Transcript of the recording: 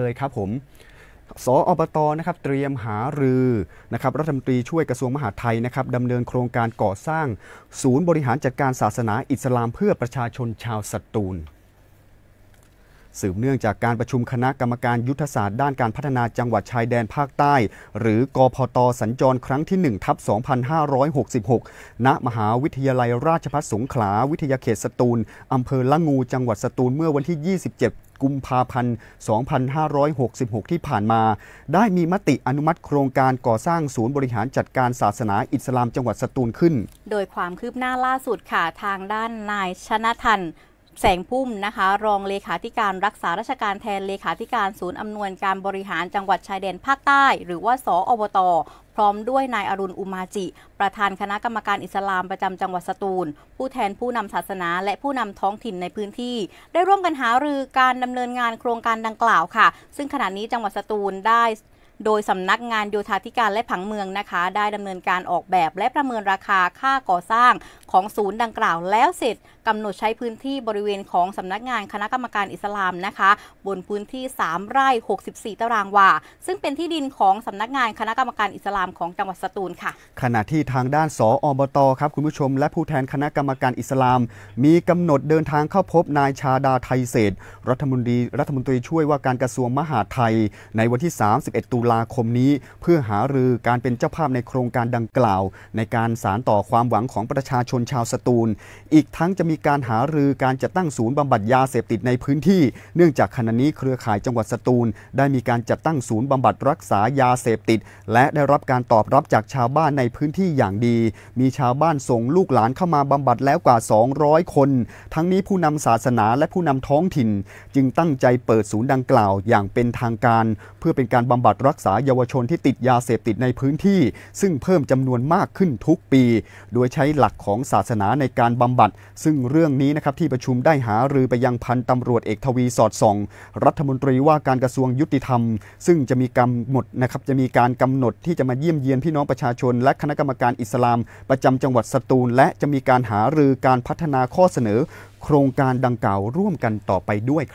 เลยครับผม สออบตนะครับเตรียมหารือนะครับรัฐมนตรีช่วยกระทรวงมหาดไทยนะครับดำเนินโครงการก่อสร้าง ศูนย์บริหารจัดการศาสนาอิสลามเพื่อประชาชนชาวสตูลสืบเนื่องจากการประชุมคณะกรรมการยุทธศาสตร์ด้านการพัฒนาจังหวัดชายแดนภาคใต้ หรือกพตสัญจรครั้งที่1ทับ2566 ณ มหาวิทยาลัยราชภัฏสงขลา วิทยาเขตสตูลอำเภอละงูจังหวัดสตูลเมื่อวันที่ 27 กุมภาพันธ์ 2566 ที่ผ่านมา ได้มีมติอนุมัติโครงการก่อสร้างศูนย์บริหารจัดการศาสนาอิสลามจังหวัดสตูลขึ้น โดยความคืบหน้าล่าสุดค่ะทางด้านนายชนะทันแสงพุ่มนะคะ รองเลขาธิการรักษาราชการแทนเลขาธิการศูนย์อำนวยการบริหารจังหวัดชายแดนภาคใต้ หรือว่าสออบตพร้อมด้วยนายอรุณอุมาจิ ประธานคณะกรรมการอิสลามประจำจังหวัดสตูล ผู้แทนผู้นำศาสนา และผู้นำท้องถิ่นในพื้นที่ ได้ร่วมกันหารือการดำเนินงานโครงการดังกล่าวค่ะ ซึ่งขณะนี้จังหวัดสตูลได้โดย สำนักงานโยธาธิการและผังเมืองนะคะ ได้ดำเนินการออกแบบและประเมินราคาค่าก่อสร้างของศูนย์ดังกล่าว แล้วเสร็จกำหนดใช้พื้นที่บริเวณของสำนักงานคณะกรรมการอิสลาม นะคะบนพื้นที่ 3 ไร่ 64 ตารางวาซึ่งเป็นที่ดินของสำนักงานคณะกรรมการอิสลามของจังหวัดสตูลค่ะขณะที่ทางด้านสออบตครับคุณผู้ชม และผู้แทนคณะกรรมการอิสลาม มีกำหนดเดินทางเข้าพบนายชาดาไทยเศษรัฐมนตรีรัฐมนตรีช่วยว่าการกระทรวงมหาดไทยในวันที่31ตุลาาคมนี้เพื่อหารือการเป็นเจ้าภาพในโครงการดังกล่าว ในการสารต่อความหวังของประชาชนชาวสตูล อีกทั้งจะมีการหารือการจัดตั้งศูนย์บำบัดยาเสพติดในพื้นที่เนื่องจากขณะนี้เครือข่ายจังหวัดสตูล ได้มีการจัดตั้งศูนย์บำบัดรักษายาเสพติด และได้รับการตอบรับจากชาวบ้านในพื้นที่อย่างดีมีชาวบ้านส่งลูกหลานเข้ามาบำบัดแล้วกว่า 200 คน ทั้งนี้ผู้นำศาสนาและผู้นำท้องถิ่น จึงตั้งใจเปิดศูนย์ดังกล่าวอย่างเป็นทางการ เพื่อเป็นการบำบัดรัรักษาเยาวชนที่ติดยาเสพติดในพื้นที่ ซึ่งเพิ่มจำนวนมากขึ้นทุกปี โดยใช้หลักของศาสนาในการบำบัด ซึ่งเรื่องนี้นะครับที่ประชุมได้หารือไปยังพันตำรวจเอกทวีสอดส่องรัฐมนตรีว่าการกระทรวงยุติธรรม ซึ่งจะมีกำหนดนะครับจะมีการกำหนดที่จะมาเยี่ยมเยียนพี่น้องประชาชน และคณะกรรมการอิสลาม ประจำจังหวัดสตูล และจะมีการหารือการพัฒนาข้อเสนอ โครงการดังกล่าวร่วมกันต่อไปด้วยครับ